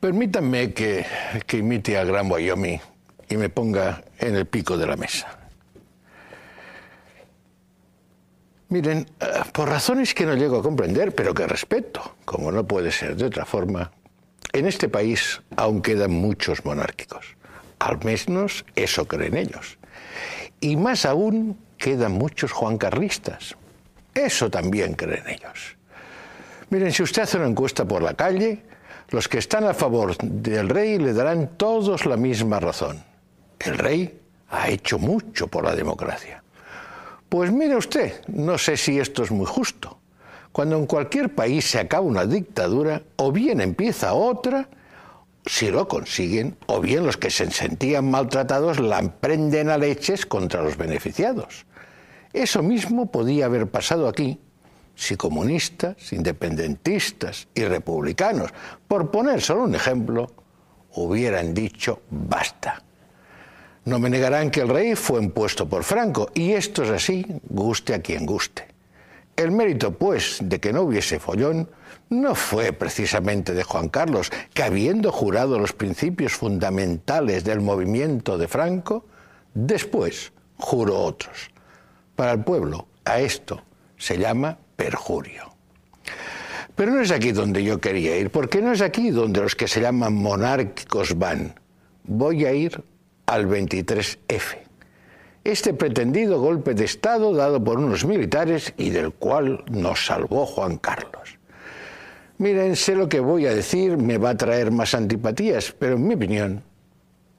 Permítanme que, que imite a Gran Wyoming y me ponga en el pico de la mesa. Miren, eh, por razones que no llego a comprender, pero que respeto, como no puede ser de otra forma, en este país aún quedan muchos monárquicos. Al menos eso creen ellos. Y más aún quedan muchos juancarristas. Eso también creen ellos. Miren, si usted hace una encuesta por la calle, los que están a favor del rey le darán todos la misma razón. El rey ha hecho mucho por la democracia. Pues mire usted, no sé si esto es muy justo. Cuando en cualquier país se acaba una dictadura, o bien empieza otra, si lo consiguen, o bien los que se sentían maltratados la emprenden a leches contra los beneficiados. Eso mismo podía haber pasado aquí si comunistas, independentistas y republicanos, por poner solo un ejemplo, hubieran dicho basta. No me negarán que el rey fue impuesto por Franco, y esto es así, guste a quien guste. El mérito, pues, de que no hubiese follón no fue precisamente de Juan Carlos, que habiendo jurado los principios fundamentales del movimiento de Franco, después juró otros. Para el pueblo, a esto se llama perjurio. Pero no es aquí donde yo quería ir, porque no es aquí donde los que se llaman monárquicos van. Voy a ir al 23F. Este pretendido golpe de Estado dado por unos militares y del cual nos salvó Juan Carlos. Miren, sé lo que voy a decir, me va a traer más antipatías, pero en mi opinión,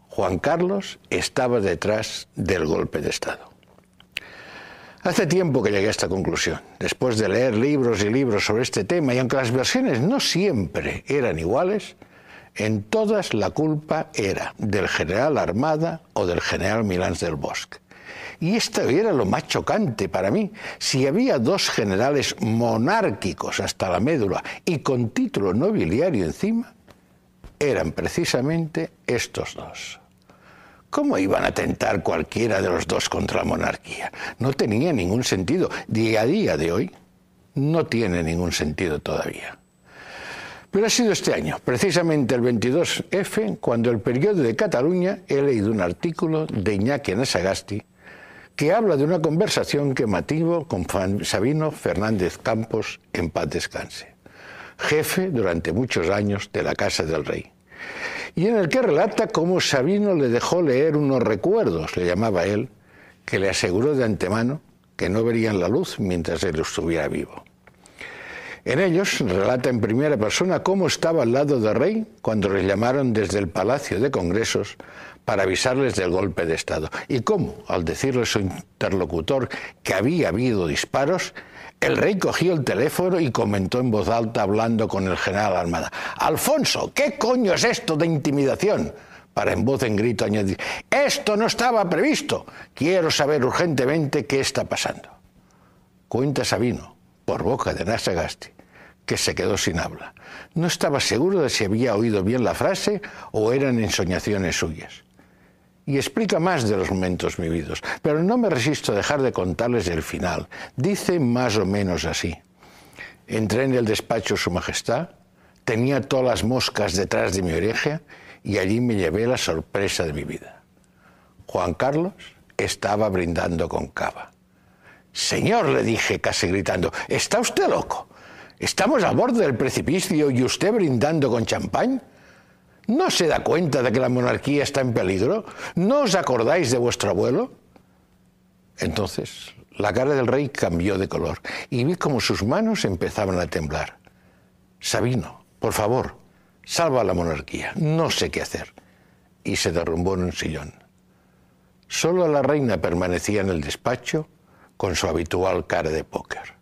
Juan Carlos estaba detrás del golpe de Estado. Hace tiempo que llegué a esta conclusión, después de leer libros y libros sobre este tema, y aunque las versiones no siempre eran iguales, en todas la culpa era del general Armada o del general Milán del Bosque. Y esto era lo más chocante para mí. Si había dos generales monárquicos hasta la médula y con título nobiliario encima, eran precisamente estos dos. ¿Cómo iban a tentar cualquiera de los dos contra la monarquía? No tenía ningún sentido. Día a día de hoy no tiene ningún sentido todavía. Pero ha sido este año, precisamente el 22F, cuando el Periódico de Cataluña he leído un artículo de Iñaki sagasti que habla de una conversación que mativo con Sabino Fernández Campos en paz descanse, jefe durante muchos años de la Casa del Rey y en el que relata cómo Sabino le dejó leer unos recuerdos, le llamaba él, que le aseguró de antemano que no verían la luz mientras él estuviera vivo. En ellos relata en primera persona cómo estaba al lado del rey cuando les llamaron desde el Palacio de Congresos para avisarles del golpe de Estado y cómo, al decirle su interlocutor que había habido disparos, el rey cogió el teléfono y comentó en voz alta hablando con el general Armada, Alfonso, ¿qué coño es esto de intimidación? para en voz en grito añadir, esto no estaba previsto, quiero saber urgentemente qué está pasando. Cuenta Sabino, por boca de nasagasti que se quedó sin habla. No estaba seguro de si había oído bien la frase o eran ensoñaciones suyas. Y explica más de los momentos vividos, pero no me resisto a dejar de contarles el final. Dice más o menos así. Entré en el despacho Su Majestad, tenía todas las moscas detrás de mi oreja y allí me llevé la sorpresa de mi vida. Juan Carlos estaba brindando con cava. Señor, le dije casi gritando, ¿está usted loco? ¿Estamos a bordo del precipicio y usted brindando con champán? ¿No se da cuenta de que la monarquía está en peligro? ¿No os acordáis de vuestro abuelo? Entonces la cara del rey cambió de color y vi como sus manos empezaban a temblar. Sabino, por favor, salva a la monarquía, no sé qué hacer. Y se derrumbó en un sillón. Solo la reina permanecía en el despacho con su habitual cara de póker.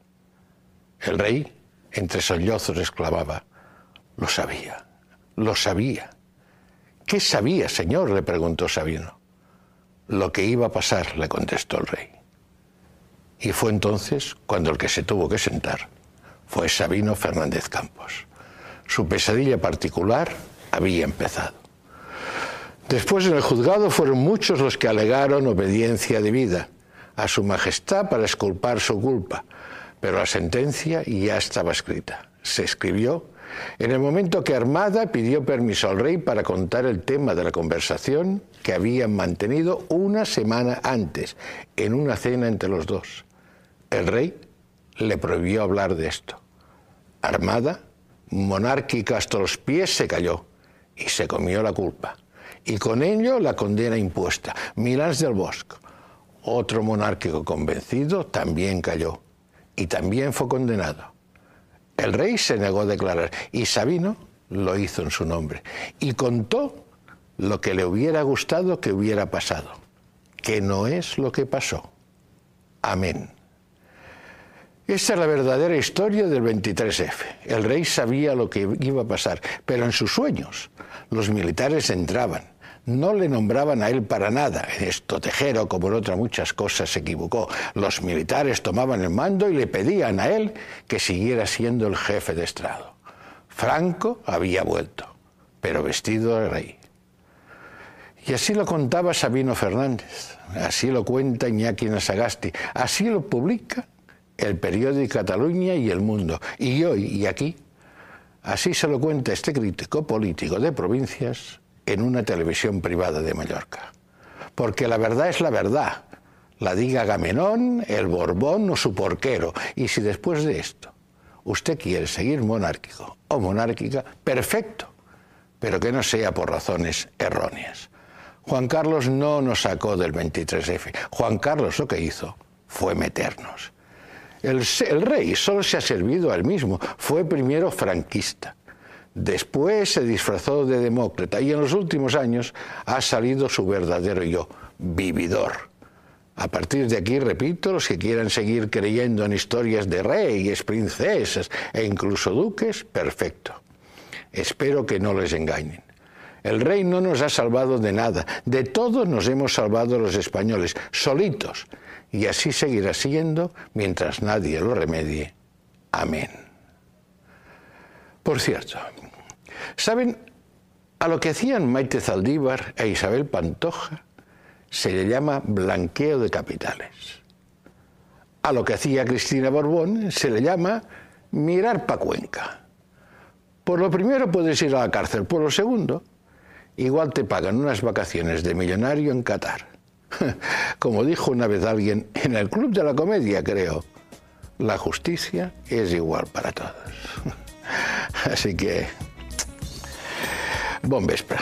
El rey, entre sollozos, exclamaba, lo sabía, lo sabía. ¿Qué sabía, señor? le preguntó Sabino. Lo que iba a pasar, le contestó el rey. Y fue entonces cuando el que se tuvo que sentar fue Sabino Fernández Campos. Su pesadilla particular había empezado. Después en el juzgado fueron muchos los que alegaron obediencia de vida a su majestad para esculpar su culpa, pero la sentencia ya estaba escrita. Se escribió en el momento que Armada pidió permiso al rey para contar el tema de la conversación que habían mantenido una semana antes, en una cena entre los dos. El rey le prohibió hablar de esto. Armada, monárquica hasta los pies, se cayó y se comió la culpa. Y con ello la condena impuesta. Milán del Bosque otro monárquico convencido también cayó y también fue condenado. El rey se negó a declarar y Sabino lo hizo en su nombre y contó lo que le hubiera gustado que hubiera pasado, que no es lo que pasó. Amén. Esta es la verdadera historia del 23F. El rey sabía lo que iba a pasar, pero en sus sueños los militares entraban no le nombraban a él para nada. En esto Tejero, como en otras muchas cosas, se equivocó. Los militares tomaban el mando y le pedían a él que siguiera siendo el jefe de Estado. Franco había vuelto, pero vestido de rey. Y así lo contaba Sabino Fernández, así lo cuenta Iñaki Nasagasti, así lo publica el periódico Cataluña y El Mundo. Y hoy y aquí, así se lo cuenta este crítico político de provincias en una televisión privada de Mallorca. Porque la verdad es la verdad. La diga Gamenón, el Borbón o su porquero. Y si después de esto usted quiere seguir monárquico o monárquica, perfecto, pero que no sea por razones erróneas. Juan Carlos no nos sacó del 23F. Juan Carlos lo que hizo fue meternos. El, rey solo se ha servido al mismo. Fue primero franquista, Después se disfrazó de demócrata y en los últimos años ha salido su verdadero yo, vividor. A partir de aquí, repito, los que quieran seguir creyendo en historias de reyes, princesas e incluso duques, perfecto. Espero que no les engañen. El rey no nos ha salvado de nada, de todos nos hemos salvado los españoles, solitos, y así seguirá siendo mientras nadie lo remedie. Amén. Por cierto, ¿saben? A lo que hacían Maite Zaldívar e Isabel Pantoja se le llama blanqueo de capitales. A lo que hacía Cristina Borbón se le llama mirar pa' Cuenca. Por lo primero puedes ir a la cárcel, por lo segundo, igual te pagan unas vacaciones de millonario en Qatar. Como dijo una vez alguien en el Club de la Comedia, creo, la justicia es igual para todos. Así que, buen vespre.